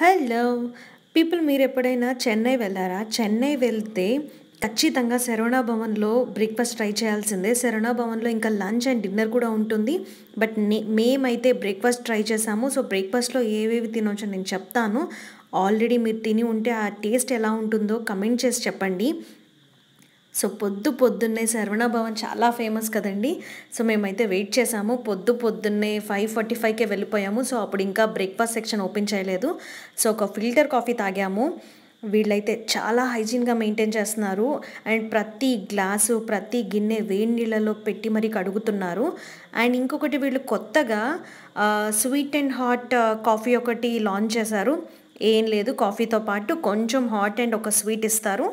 hello people మీరు ఎప్పుడైనా చెన్నై వెళ్ళారా చెన్నై వెళ్తే ఖచ్చితంగా శరవణ భవన్లో బ్రేక్ఫాస్ట్ ట్రై చేయాల్సిందే శరవణ భవన్లో ఇంకా లంచ్ అండ్ డిన్నర్ కూడా ఉంటుంది బట్ నే మేమైతే బ్రేక్ఫాస్ట్ ట్రై చేసాము సో బ్రేక్ఫాస్ట్లో ఏవేవి తినొచ్చో నేను చెప్తాను ఆల్రెడీ మీరు తిని ఉంటే ఆ టేస్ట్ ఎలా ఉంటుందో కమెంట్ చేసి చెప్పండి సో పొద్దు పొద్దున్నే శరవణ భవన్ చాలా ఫేమస్ కదండి సో మేమైతే వెయిట్ చేసాము పొద్దు పొద్దున్నే ఫైవ్ ఫార్టీ ఫైవ్కే వెళ్ళిపోయాము సో అప్పుడు ఇంకా బ్రేక్ఫాస్ట్ సెక్షన్ ఓపెన్ చేయలేదు సో ఒక ఫిల్టర్ కాఫీ తాగాము వీళ్ళైతే చాలా హైజీన్గా మెయింటైన్ చేస్తున్నారు అండ్ ప్రతి గ్లాసు ప్రతి గిన్నె వేడి నీళ్ళలో పెట్టి మరీ కడుగుతున్నారు అండ్ ఇంకొకటి వీళ్ళు కొత్తగా స్వీట్ అండ్ హాట్ కాఫీ ఒకటి లాంచ్ చేశారు ఏం లేదు కాఫీతో పాటు కొంచెం హాట్ అండ్ ఒక స్వీట్ ఇస్తారు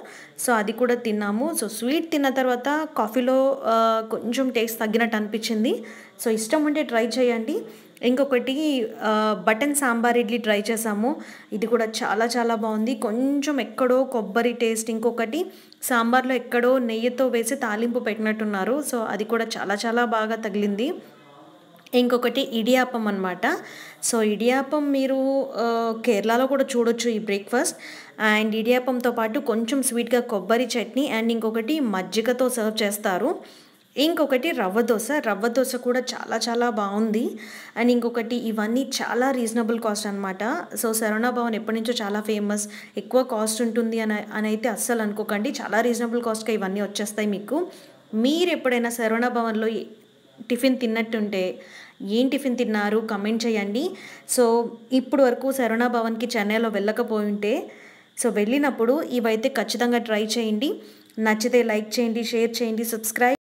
సో అది కూడా తిన్నాము సో స్వీట్ తిన్న తర్వాత కాఫీలో కొంచెం టేస్ట్ తగ్గినట్టు అనిపించింది సో ఇష్టం ఉంటే ట్రై చేయండి ఇంకొకటి బటన్ సాంబార్ ఇడ్లీ ట్రై చేసాము ఇది కూడా చాలా చాలా బాగుంది కొంచెం ఎక్కడో కొబ్బరి టేస్ట్ ఇంకొకటి సాంబార్లో ఎక్కడో నెయ్యితో వేసి తాలింపు పెట్టినట్టున్నారు సో అది కూడా చాలా చాలా బాగా తగిలింది ఇంకొకటి ఇడియాపం అనమాట సో ఇడియాపం మీరు కేరళలో కూడా చూడొచ్చు ఈ బ్రేక్ఫాస్ట్ అండ్ ఇడియాపంతో పాటు కొంచెం స్వీట్గా కొబ్బరి చట్నీ అండ్ ఇంకొకటి మజ్జిగతో సర్వ్ చేస్తారు ఇంకొకటి రవ్వ దోశ రవ్వ దోశ కూడా చాలా చాలా బాగుంది అండ్ ఇంకొకటి ఇవన్నీ చాలా రీజనబుల్ కాస్ట్ అనమాట సో సరవణ భవన్ ఎప్పటి నుంచో చాలా ఫేమస్ ఎక్కువ కాస్ట్ ఉంటుంది అని అని అయితే అస్సలు అనుకోకండి చాలా రీజనబుల్ కాస్ట్గా ఇవన్నీ వచ్చేస్తాయి మీకు మీరు ఎప్పుడైనా శరవణ భవన్లో టిఫిన్ తిన్నట్టుంటే ఏం టిఫిన్ తిన్నారు కమెంట్ చేయండి సో ఇప్పుడు వరకు శరణ భవన్కి చెన్నైలో వెళ్ళకపోయి ఉంటే సో వెళ్ళినప్పుడు ఇవైతే ఖచ్చితంగా ట్రై చేయండి నచ్చితే లైక్ చేయండి షేర్ చేయండి సబ్స్క్రైబ్